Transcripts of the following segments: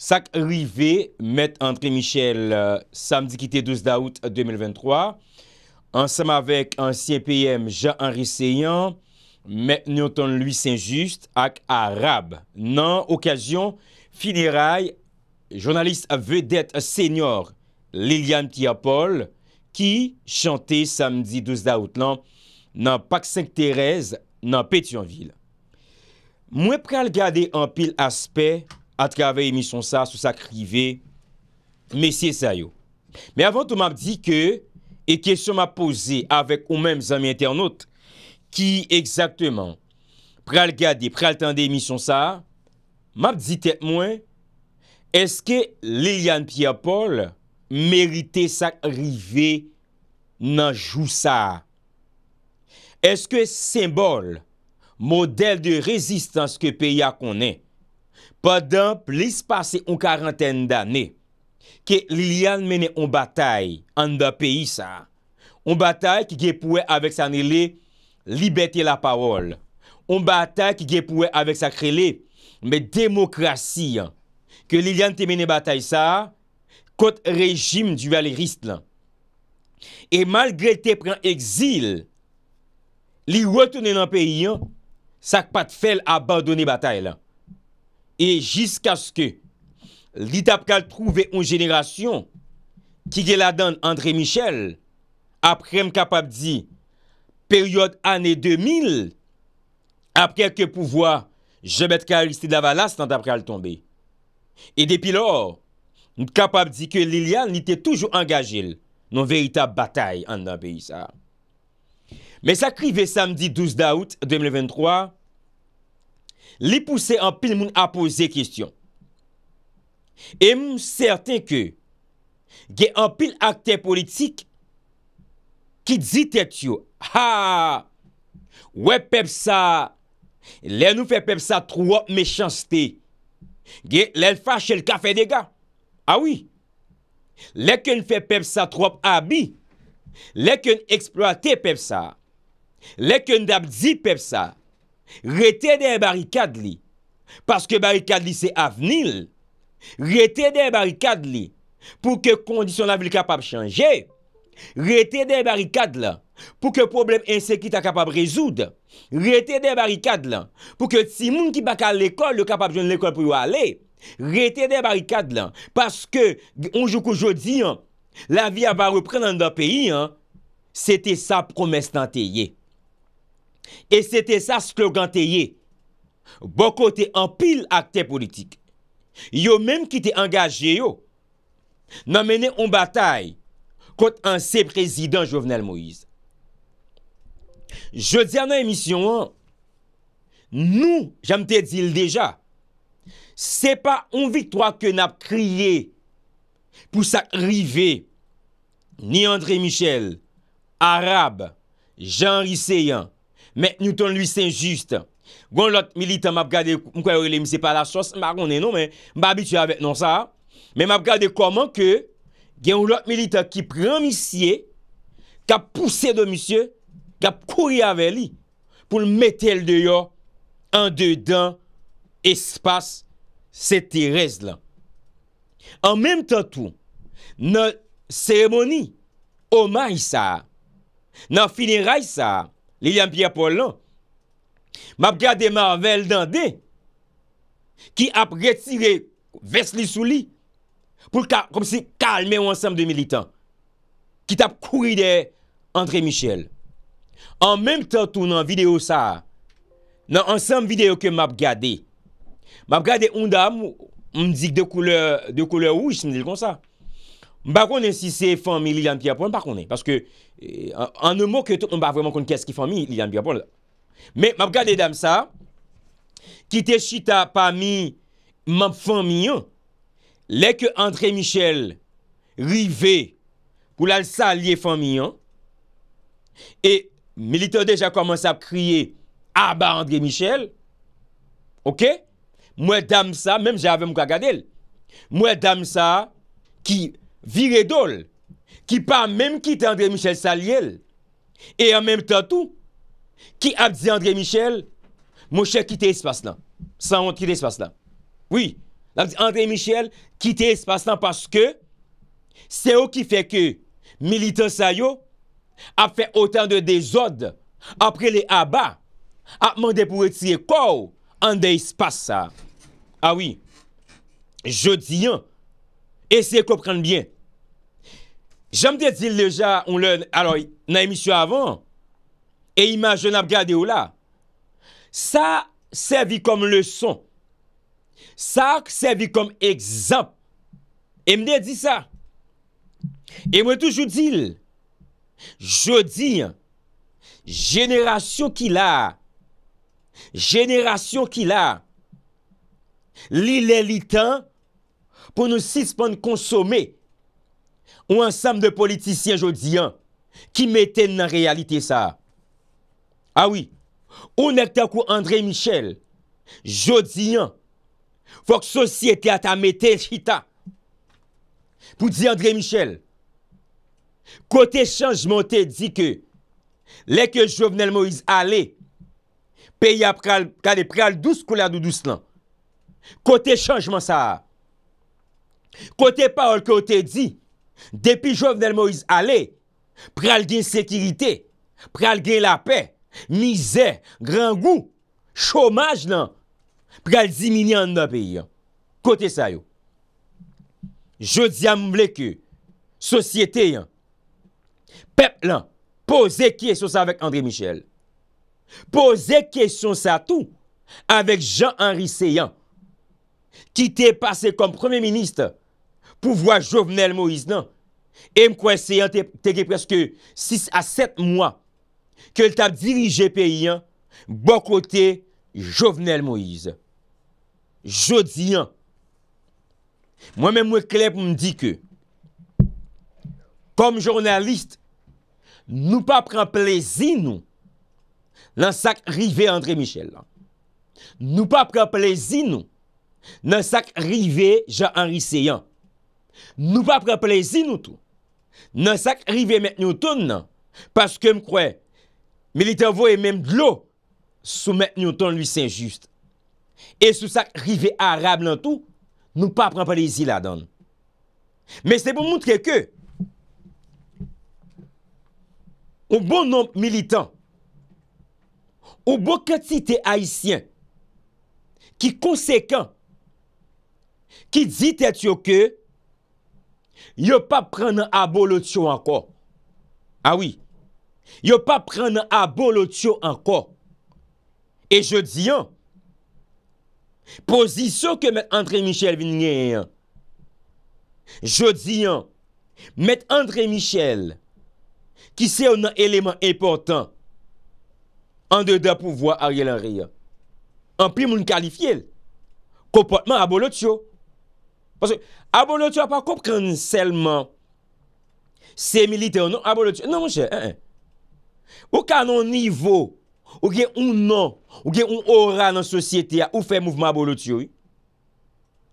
Sak rive met antre Michel euh, samdi ki te 12 daout 2023, ansam avek ansyen PM Jean-Henri Seyant, met Newton Louis Saint-Just ak Arab. Nan okasyon, fileray, jounalist vedet seynyor Liliane Thiapol ki chante samdi 12 daout lan nan Pak Saint-Thérèse nan Pétionville. Mwen pral gade an pil aspey, atrave emisyonsa sou sa krive, mesye sa yo. Me avon tou map di ke, e kesyon ma pose avèk ou mem zami internet, ki eksakteman, pral gade, pral tende emisyonsa, map ditet mwen, eske Leyan Piyapol merite sa krive nan jousa? Eske sembol, model de rezistans ke peya konen, Padan plis pase yon karenten da ne, ke li lian mene yon batay an da peyi sa, yon batay ki ge pouwe avek sa ne le, li bete la parol, yon batay ki ge pouwe avek sa krele, me demokrasi, ke li lian te mene batay sa, kot rejim di valerist lan. E malgre te pren eksil, li wak tounen an peyi, yon sak pat fel abadone batay lan. E jisk aske li tap kal prouve ou jeneration ki geladan Andre Michel aprem kapab di peryode ane 2000 apre ke pouvoi jebet karistid la valas nan tap kal tombe. E depi lor nou kapab di ke Lilian nite toujou angajil nou veyitab batay ane nan peyi sa. Me sa krive samdi 12 daout 2023. li pou se an pil moun apose kistyon. E mou serte ke, ge an pil akte politik, ki dzi tet yo, ha, we pep sa, le nou fe pep sa truop mechanste, ge le fache lkafe dega, awi, ah le ke n fe pep sa truop abi, le ke n eksploate pep sa, le ke n dabdi pep sa, Rete den barikad li. Paske barikad li se avenil. Rete den barikad li. Pou ke kondisyon la vil kapab chanje. Rete den barikad la. Pou ke problem ensekli ta kapab rezoud. Rete den barikad la. Pou ke si moun ki baka l'ekol, yo kapab joun l'ekol pou yo ale. Rete den barikad la. Paske, onjouk oujodi, la vi a va repren nan da peyi, sete sa promes tanteyye. E sete sa sklo gante ye, bo kote an pil akte politik. Yo menm ki te angaje yo, nan mene on batay, kote an se prezident Jovenel Moïse. Je di an an emisyon an, nou, jan me te dil deja, se pa on vitwa ke nap kriye, pou sa krive, ni André Michel, Arab, Jean Risseyan, Mèk nou ton luis sèn jist. Goun lout milita m ap gade, m kwa yon lé, m se pa la chos, m akone nou, m m abituy avèk non sa. Mèk m ap gade koman ke, gen yon lout milita ki prèmissye, kap pousse do misye, kap kouri avè li, pou l metel de yo, an de dan, espas, se teres la. An mèm tan tou, nan sèmoni, oma yi sa, nan finera yi sa, Lilian Pierre-Paul lan, map gade Marvel dande ki ap retire ves li sou li pou kalme ou ansam de militant ki tap kouri de André Michel. An menm tan tou nan video sa, nan ansam video ke map gade, map gade un dam m dik de koule ouj se m dil kon sa. Mba konen si se fanmi li lan pi apon, Mba konen, Paske, An eh, nou mok eto, Mba vreman kon kes ki fanmi li lan pi apon la. Me, Mba gade dam sa, Ki te chita pami, Mba fanmi yo, Lek André Michel, Rive, Koulal sa li fanmi yo, E, Milite ou deja komanse ap kriye, Aba ah, André Michel, Ok, Mwen dam sa, Mem jave mwen kwa gade el, Mwen dam sa, Ki, Ki, vire dol, ki pa mèm kite André Michel Saliel, e an mèm tan tou, ki ap di André Michel, mòche kite espas lan, san wèm kite espas lan. Oui, ap di André Michel, kite espas lan, paske, se wèm ki fè ke, militan sa yo, ap fè otan de dezod, apre le aba, ap mèm de pou etire kò, andè espas sa. Awi, ah jodi yon, Eseye komprende byen. Jamde di leja, alo, nan emisyon avan, e imajen ap gade ou la. Sa, servi kom leson. Sa, servi kom ekzamp. E mne di sa. E mwen toujou dil. Je di, jenerasyon ki la, jenerasyon ki la, li lelitan, pou nou sispan konsome ou ansam de politisyen jodi an, ki meten nan realite sa. Awi, ou nekta kou André Michel, jodi an, fok sosyete ata meten chita. Pou di André Michel, kote chanjman te di ke, leke jovenel Moïse alè, pe ya pral dous kou la nou dous lan. Kote chanjman sa a, Kote pa ol kote di, depi jovnel Moïse Ale, pral gen sekirite, pral gen la pe, nize, gran gou, chomaj lan, pral di minyan nan pe yon. Kote sa yo. Je di ambleke, sosyete yon. Pep lan, pose kye sou sa vek André Michel. Pose kye sou sa tou, avek Jean-Henri Seyant, ki te pase kom premier ministre, pou vwa Jovenel Moïse nan, e m kwen seyan te ge preske 6 a 7 mwa, ke l tap dirije pe yon, bo kote Jovenel Moïse. Jodi yon. Mwen men mwen klep m di ke, kom jornalist, nou pa pren plezi nou, nan sak rive André Michel. Nou pa pren plezi nou, nan sak rive Jean-Henri Seyant. Nou pa pren palizi nou tou Nan sak rive Mert Newton nan Paske m kwen Militant voye menm dlo Sou Mert Newton li s'enjust E sou sak rive Arab nan tou Nou pa pren palizi la dan Men se pou moutre ke Ou bon nom militant Ou bon katite haisyen Ki konsekant Ki dit et yo ke Ou bon nom militant Yo pa pran nan abo lo tsyo anko. Awi. Ah Yo pa pran nan abo lo tsyo anko. E je diyan. Pozisyon ke met Andre Michel vin genyen. Je diyan. Met Andre Michel. Ki se yon nan eleman important. An de da pou vwa a rye lan rye. An pli moun kalifiye l. Kopatman abo lo tsyo. A bolotyo a pa kop kran selman se milite ou nan? A bolotyo? Nan monshe. Ou ka nan nivou ou gen un nan, ou gen un ora nan sosyete a ou fe mouvman a bolotyo?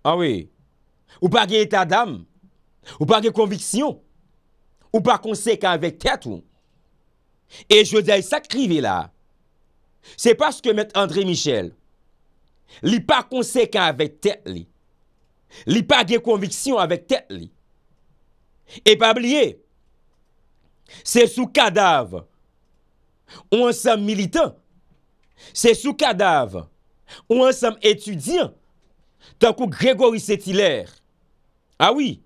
A we. Ou pa gen etat dam? Ou pa gen konviksyon? Ou pa konsek anvek tet ou? E jwede a y sakrive la. Se paske met André Michel li pa konsek anvek tet li. Li pa gen konviksyon avèk tèt li. E pa bliye. Se sou kadav. Ou an sam militan. Se sou kadav. Ou an sam etudyan. Takou Gregoris etiler. Awi. Ah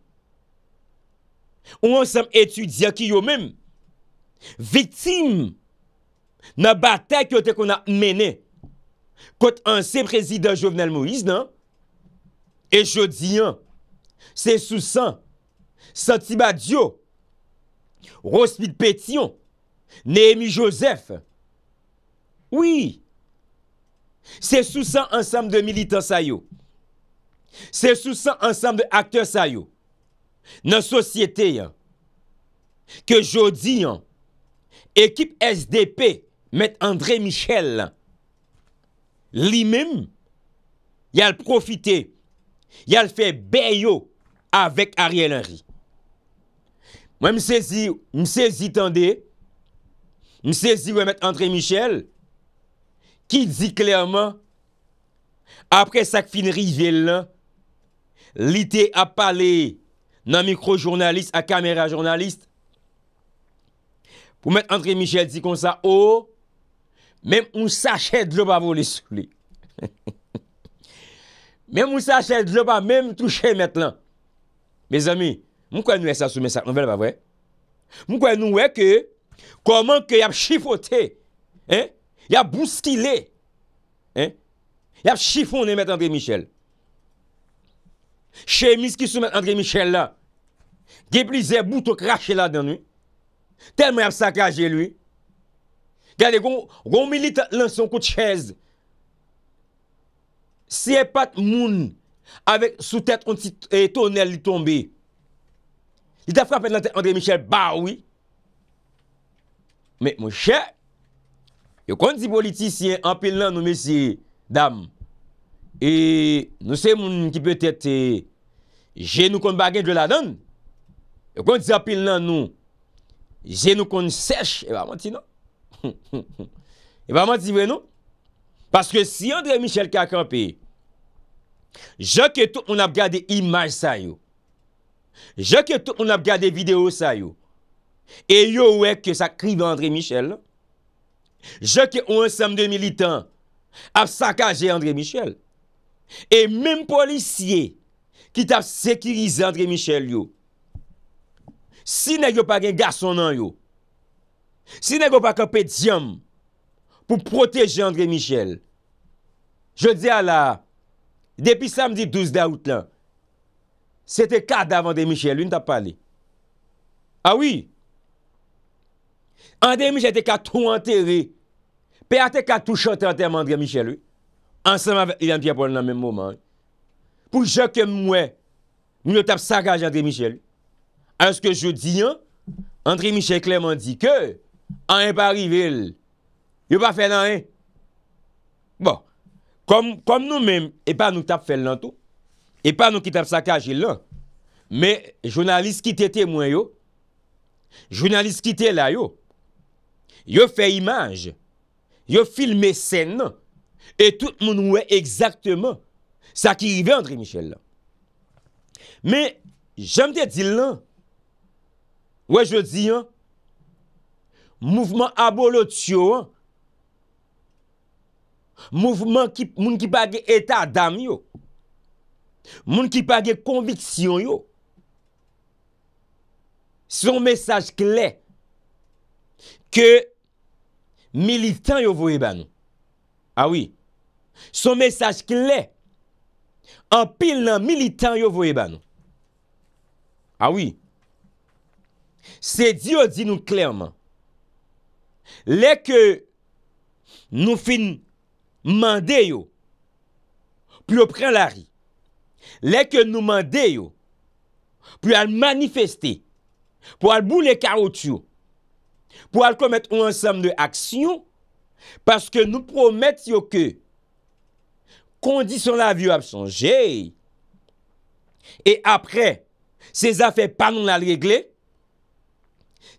ou an sam etudyan ki yo menm. Vitim. Na batèk yo te kon a menè. Kote an se prezident Jovenel Moïse nan. Awi. E jodi an, se sousan, Santibadjo, Rospid Petion, Nehemi Joseph, Oui, se sousan ansam de militant sa yo, se sousan ansam de akter sa yo, nan sosyete an, ke jodi an, ekip SDP met André Michel, li mem, yal profite an. Yal fè bè yo avèk Ariel Henry. Mwen msè zi, msè zi tande, msè zi wè mèt André Michel, ki zi klèrman, apre sak finri vil lan, li te ap pale nan mikro jounalist, a kamera jounalist, pou mèt André Michel zi kon sa, ou, oh, mèm ou sache dlo bavou li souli. Mè moun sa chèl, jò pa mèm tou chèl mèt lan. Mè zami, moun kwen nou wè sa sou mè sa? Moun kwen nou wè kè, koman kè yap chifote, yap bouskile, yap chifon mèt Andre Michel. Chèl miskisou mèt Andre Michel la, gè plize bouto krashe la den nou, tel mè yap sakage lou, gè le goun, goun milite lan son kout chèz, Si e pat moun avèk sou tèt onti e, tonel li tombe, li ta frapè nan tèt Andre Michel, ba oui. Mèk mò chè, yo kon di politisyen anpil nan nou mesi dam, e nou se moun ki pètèt e, jè nou kon bagèn djè la dan, yo kon di anpil nan nou, jè nou kon sech, e va manti nou. E va manti vè nou. Paske si Andre Michel kakampè, Je ke tou un ap gade imaj sa yo. Je ke tou un ap gade video sa yo. E yo wek sa krive André Michel. Je ke ou ansem de militant ap sakaje André Michel. E menm polisye ki tap sekirize André Michel yo. Si ne yo pa gen gason nan yo. Si ne yo pa kapè diyam pou proteje André Michel. Je di ala. Depi samdi 12 daout lan, se te ka davan de Michel, yon tap pale. Awi, ah an de Michel te ka tou anteri, pe a te ka tou chote anterman de Michel, an seman ve, yon te apol nan men mouman, pou jok ke mwen, mwen tap sakaj an de Michel, an se ke jou diyan, an de Michel klem an di ke, an en pari vil, yon pa fe nan en. Bon, Kom nou men, e pa nou tap fèl lantou. E pa nou ki tap sakajil lantou. Me, jounalist ki tete mwen yo. Jounalist ki tete la yo. Yo fè imaj. Yo filme sen lantou. E tout moun wè exactement. Sa ki yi vendri Michel lantou. Me, jem te dil lantou. Wè je di lantou. Mouvment abo lò tsyo lantou. Mouvment moun ki pa ge etat dam yo. Moun ki pa ge konviksiyon yo. Son mesaj kle. Ke. Militan yo voye ban. Awi. Ah Son mesaj kle. Anpil nan militan yo voye ban. Awi. Ah Se diyo di nou klerman. Le ke. Nou fin. mande yo, pou yo pren la ri. Lè ke nou mande yo, pou al manifeste, pou al bou le kaot yo, pou al komet ou ansam de aksyon, paske nou promet yo ke, kondisyon la vi yo absanje, et apre, se zafè pa nou la regle,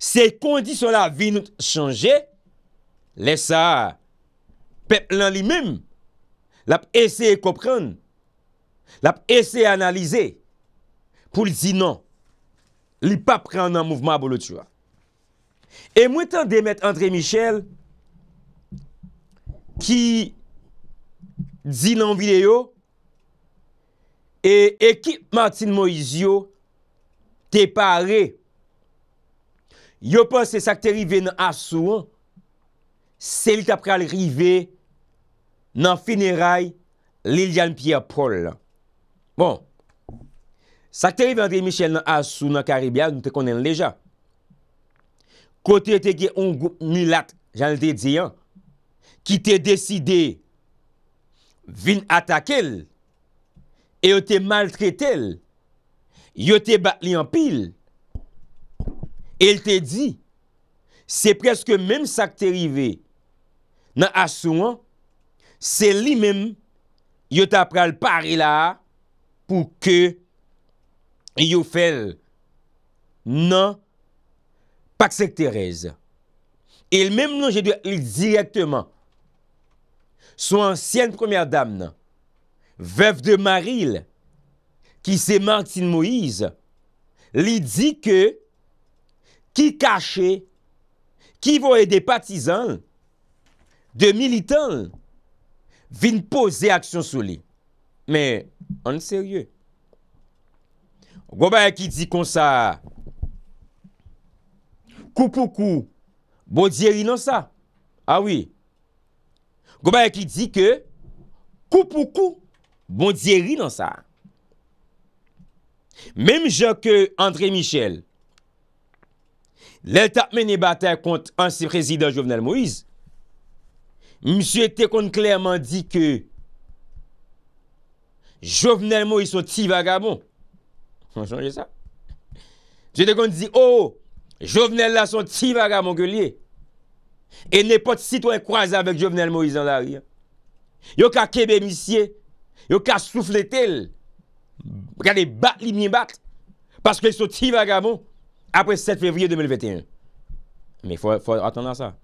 se kondisyon la vi nou chanje, lè sa, pep lan li mem, lap ese kopran, lap ese analize, pou li zi nan, li pa pran nan mouvman bolotua. E mwen tan Demet André Michel, ki zi nan videyo, e ekip Martin Moizio, te pare, yo pan se sakte rive nan asouan, se li kap pran rive, nan finiray lilyan piya pol la. Bon, sak te rive André Michel nan asou nan Karibia, nou te konen leja. Kote te ge on goup nilat, jan le te diyan, ki te deside vin atakel, e yo te maltrete l, yo te bat li an pil, el te di, se preske men sak te rive nan asou an, Se li mem yo tap pral pari la pou ke yo fel nan Paxe Terese. E li mem nan jede li direktman. Son ansyen premye dam nan, vef de Maril, ki se mank sin Moise, li di ke ki kache ki voye de patizan, de militanl. vin pose aksyon sou li. Men, ane seryè. Gwabaya ki di kon sa, kou pou kou, bon di eri nan sa. Awi. Ah Gwabaya ki di ke, kou pou kou, bon di eri nan sa. Mem jò ke André Michel, lèl ta mène batè kont anse prezident Jovenel Moïse, msye te kon klèrman di ke Jovenel Moïse son ti vagabon, msye te kon di, oh, Jovenel la son ti vagabon gelye, e ne pot sitwen kwaze avèk Jovenel Moïse nan la riyan, yo ka kebe misye, yo ka soufletel, kade bak li mien bak, paske son ti vagabon, apre 7 fevriye 2021, me fò atan nan sa,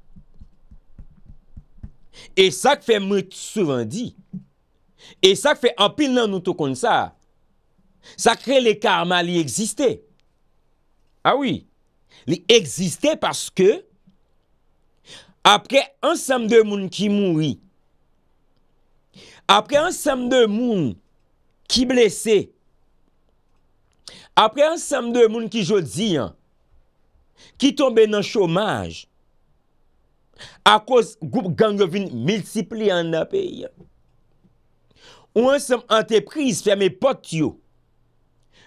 E sak fe mwet souvan di. E sak fe apil nan nou tou kon sa. Sak re le karma li egziste. Awi. Ah li egziste paske apre ansem de moun ki moui. Apre ansem de moun ki blese. Apre ansem de moun ki jodi. Ki tombe nan chomaj. akos goup gangovin mitsipli an na peyi an ou ansam antepriz fèmè pot yo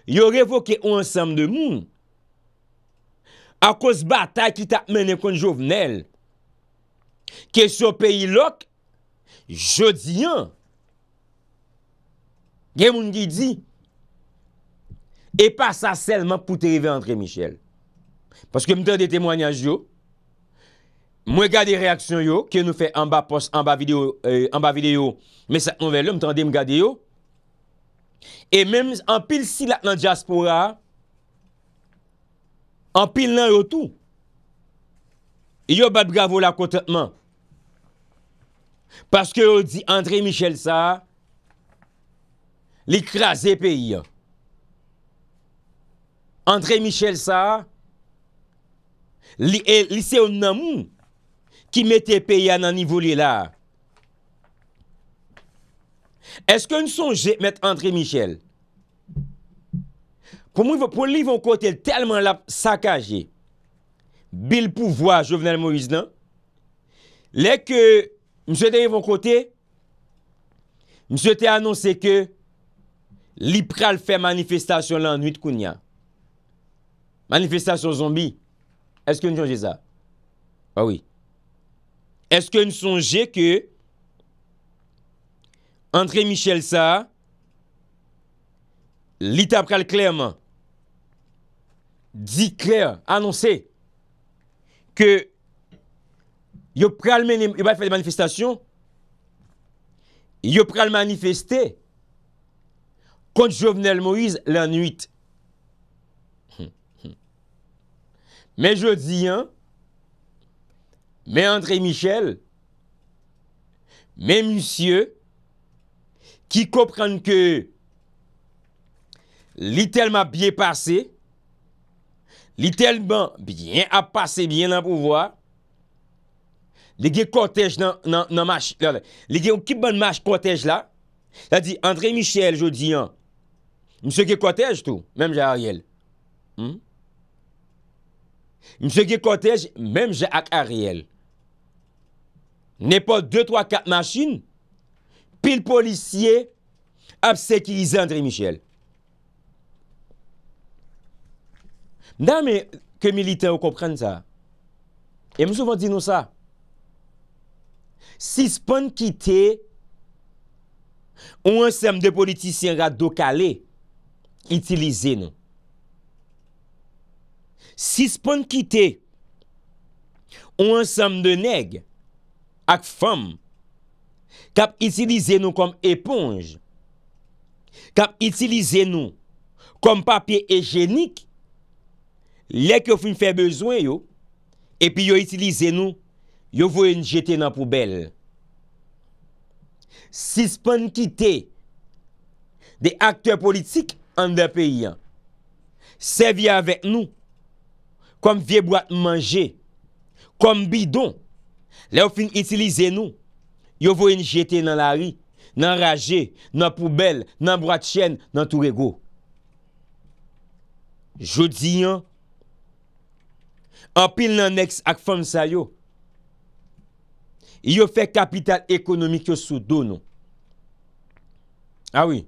yo revoke ou ansam de moun akos batay ki ta mènen konjou vnel ke sou peyi lok jodi an gen moun di di e pa sa selman pou te rive antre michel paske mte de temwanyaj yo Mwen gade reaksyon yo, ke nou fe an ba post, an ba video, eh, an ba video, mesak nou ve lom, tan de m gade yo, e menm an pil si lak nan jaspora, an pil nan yo tou, yo bat gavola kontatman, paske yo di André Michel sa, li kras zepi ya, André Michel sa, li eh, se ou nan mou, Ki mette pe ya nan nivou li la. Eske nou sonje mette André Michel? Pou mou pou li von kote telman la sakaje bil pou vwa Jovenel Moïse nan? Lè ke mswe te yon kote mswe te anonsè ke li pral fè manifestasyon lan nwit koun ya. Manifestasyon zombi. Eske nou jonge sa? Ba ah oui. Est-ce que nous songez que André Michel ça l'étape pral clairement dit clair, annoncé que yo pral mener il pas faire des manifestations yo pral manifester contre Jovenel Moïse la nuit. Hmm, hmm. Mais je dis, hein, men André Michel, men monsye, ki kopren ke li telman biye pase, li telman biye apase, biye nan pouvoi, li ge kotej nan mash, li ge ou kibman mash kotej la, la di André Michel, jo di an, monsye ge kotej tou, men monsye a Ariel, monsye ge kotej, men monsye ak Ariel, Nè pa 2-3-4 machin, pil policye, ap sekilize André Michel. Nan men, ke milite ou kompren sa. E m souvan di nou sa. Si spon kite, ou ansenm de politisyen rado kale, itilize nou. Si spon kite, ou ansenm de neg, ou ansenm de neg, ak fam, kap itilize nou kom eponj, kap itilize nou, kom papye ejenik, lek yo foun fè bezwen yo, epi yo itilize nou, yo vou yon jetè nan poubel. Si spen kite, de akte politik, an de peyi an, sevi avèk nou, kom vie boat manje, kom bidon, Le ou fin itilize nou, yo vou enjete nan la ri, nan raje, nan poubel, nan brad chen, nan tou rego. Jodi an, an pil nan neks ak fom sa yo, yo fe kapital ekonomik yo sou dono. Awi, ah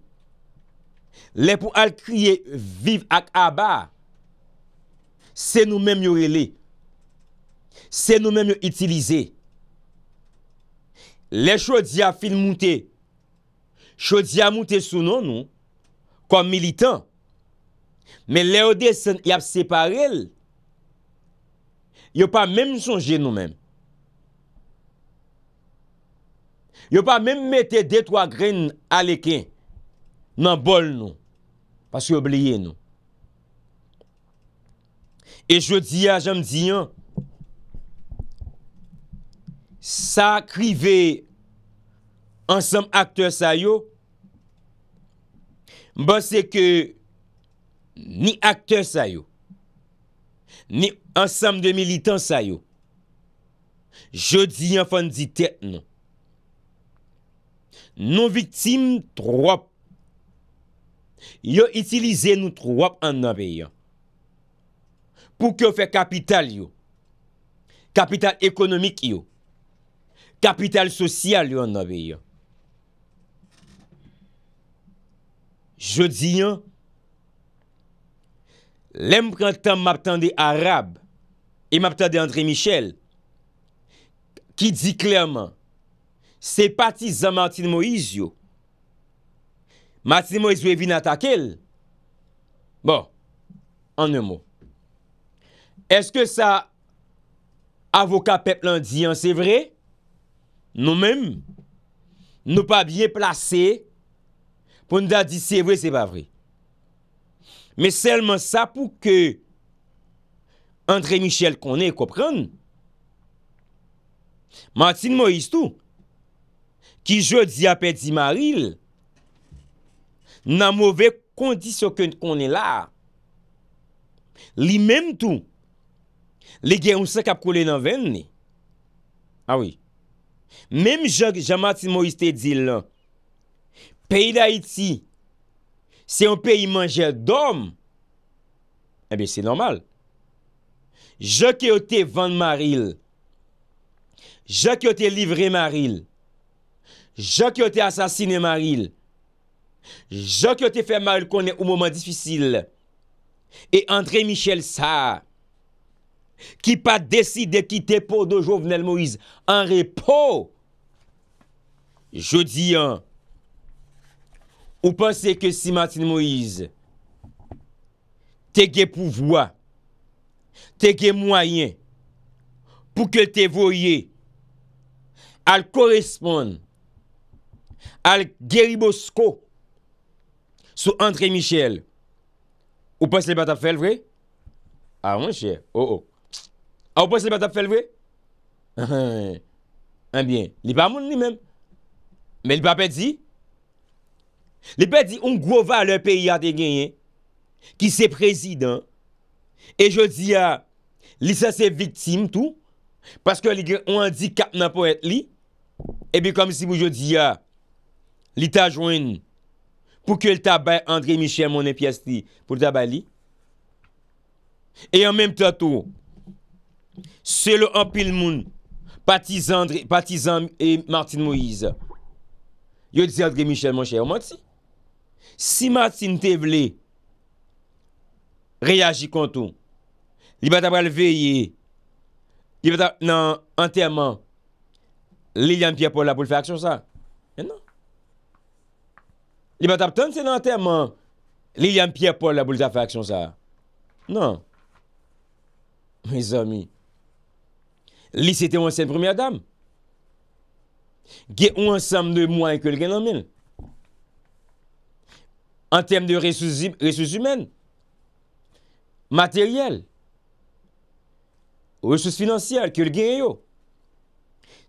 le pou al kriye viv ak aba, se nou menm yo rele, se nou menm yo itilize, Le chou di a film mouté, chou di a mouté sounon nou, kon militant, men le ou de sen yap separel, yo pa menm sonje nou menm. Yo pa menm mette detwa gren aleke nan bol nou, paske oubliye nou. E chou di a janm di yon, Sa krive ansem akter sa yo, mba se ke ni akter sa yo, ni ansem de militan sa yo, jodi anfon di tek nou. Nou vitim trwap, yo itilize nou trwap an aveyo. Pou ke yo fe kapital yo, kapital ekonomik yo, Kapital sosyal yo an ave yon. Je di yon, lem prentan map tande Arab, e map tande André Michel, ki di klerman, se pati zan Martin Moizio, Martin Moizio e vin atakel, bon, an ne mo. Eske sa avoka peplan di yon, se vre? Nou mèm, nou pa biye plase pou nou da di se vè se pa vè. Mè selman sa pou ke antre Michel konè e kopren. Martin Moïse tou, ki jò di apè di Maril, nan mowè kondisyon konè la. Li mèm tou, le gen ah ou se kap koulè nan venne. A wè. Mem Jamati Moïse te di lan, peyi da iti, se yon peyi manje dom, ebe eh se normal. Jok yo te vande maril, jok yo te livre maril, jok yo te asasine maril, jok yo te fe maril konen ou mouman disfisil, e entre Michel Sartre, Ki pa deside ki te pou nou jo vnel Moïse. An repou. Je di an. Ou pan se ke si Martin Moïse. Te ge pou vwa. Te ge mwayen. Pou ke te voye. Al koresponde. Al geribosko. Sou André Michel. Ou pan se le bat a ah, fel vwe? A mwen chè. Ou oh, ou. Oh. Ah, a ou pou se li pat ap felvwe? Ha ha, an bien, li pa moun li men. Men li pa pe di? Li pe di, un grova le pe ya de genyen, ki se prezidan, e jo di ya, li sa se vitim tou, paske li gen, ou an di, kap nan po et li, e bi kom si mou jo di ya, li ta jwen, pou ke l tabay André Michel Monépiastri, pou tabay li, e an menm tato, Se lo empil moun, patizan et eh, Martin Moïse, yo di zandre Michel Monchay, ou mwant si? Si Martin te vle, reyagi kontou, li bat apre al veye, li bat ap nan anterman, li yam pi apol la boule fè aksyon sa, yon nan? Li bat ap ton se nan anterman, li yam pi apol la boule fè aksyon sa, nan? Me zami, Li se te monsen premier dame. Ge ou ansam de mwen ke l gen anmen. An tem de resus resus ymen. Materiel. Resus finansyal ke l gen yo.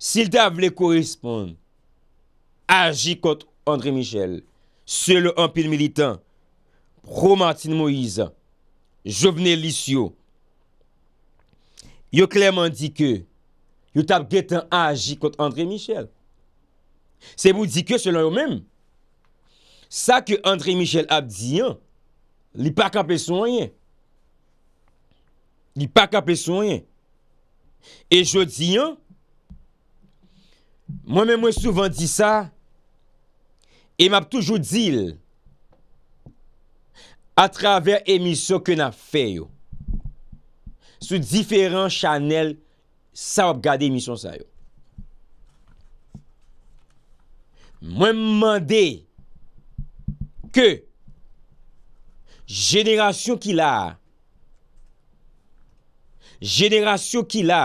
Sil da vle koresponde a Jikot Andre Michel se le empil militan pro Martin Moïse Jovenel Lissio. Yo klem an di ke Yot ap getan a aji kont Andre Michel. Se mou di ke selon yo menm. Sa ke Andre Michel ap di yon. Li pa kape sonye. Li pa kape sonye. E jodi yon. Mwen men mwen souvan di sa. E map toujou dil. A travèr emisyon ke na feyo. Sou diferent chanel yon. Sa wap gade misyon sa yo. Mwen mwande ke jeneration ki la jeneration ki la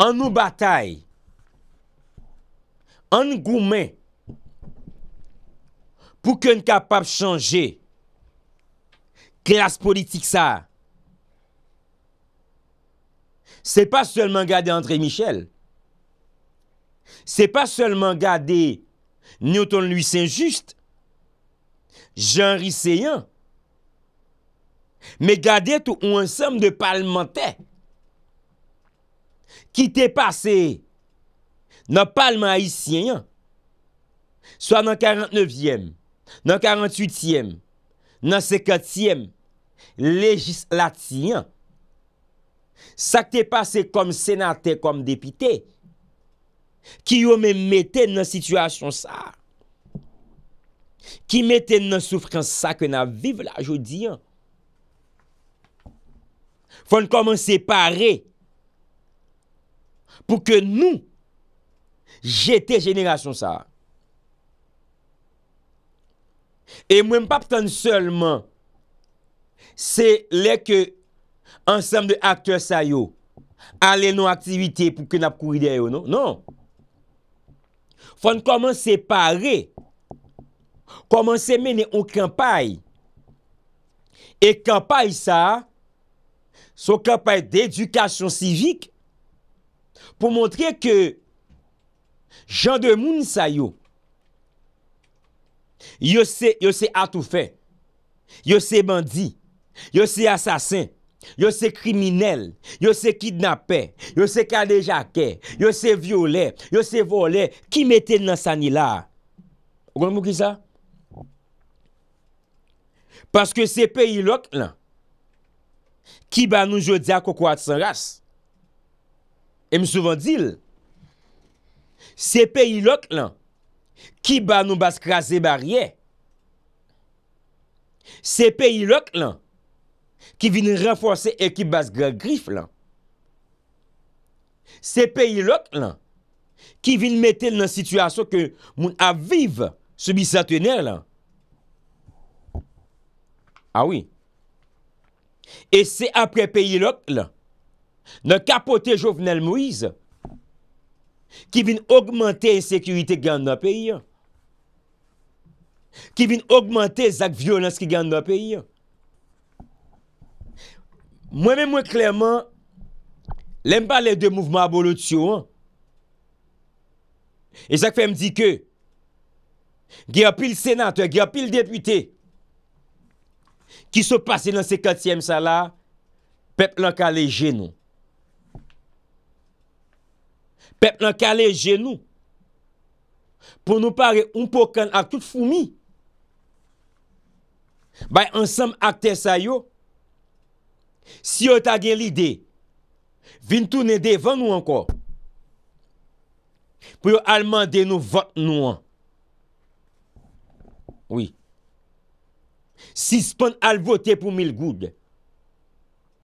an nou batay an nou goumen pou ke n kapap chanje klas politik sa sa Se pa seman gade André Michel, se pa seman gade Newton Louis Saint-Just, Jean Risseyan, me gade tou ou ansam de parlmante, seman gade, ki te pase nan parlman Haitian, so nan 49e, nan 48e, nan 54e, legislatiyan, Sakte pase kom senate, kom depite, ki yo men mette nan situasyon sa. Ki mette nan soufren sa, ke nan vive la jodi. Fon koman separe, pou ke nou, jete jenerasyon sa. E mwen papten selman, se le ke ensem de akte sa yo, ale nou aktivite pou kè nap kouri non. de yo, non? Non. Fon koman se pare, koman se mene ou kampay, e kampay sa, sou kampay de edukasyon sivik, pou montre ke, jan de moun sa yo, yo se atoufe, yo se bandi, yo se asasin, Yo se kriminel, yo se kidnapè, yo se kadejake, yo se viole, yo se vole, ki metè nan sani la? O gwen mou ki sa? Paske se peyi lok lan, ki ban nou jodia koko at san ras? E m souvan dil. Se peyi lok lan, ki ban nou bas krasè barye? Se peyi lok lan, Ki vin renforse ekip bas gre grif lan. Se peyi lak lan. Ki vin metel nan situasyon ke moun aviv. Se bisatwener lan. Awi. Ah e se apre peyi lak lan. Nan kapote jovenel mouiz. Ki vin augmente sekurite gande nan peyi. Ki vin augmente zak violans ki gande nan peyi. Awi. Mwen mwen mwen klerman, lèm ba lèm de mouvman abou lò tsyou an. E sak fèm di kè, gè apil senatè, gè apil deputè, ki se pase nan se katièm sa la, pep lankalè genou. Pep lankalè genou. Po nou pare, un po kan ak tout foumi. Bay ansam ak te sayo, Si yo ta gen li de Vin tou ne de Van nou anko Pou yo alman de nou Vot nou an Oui Si span al vote Pou mil gouda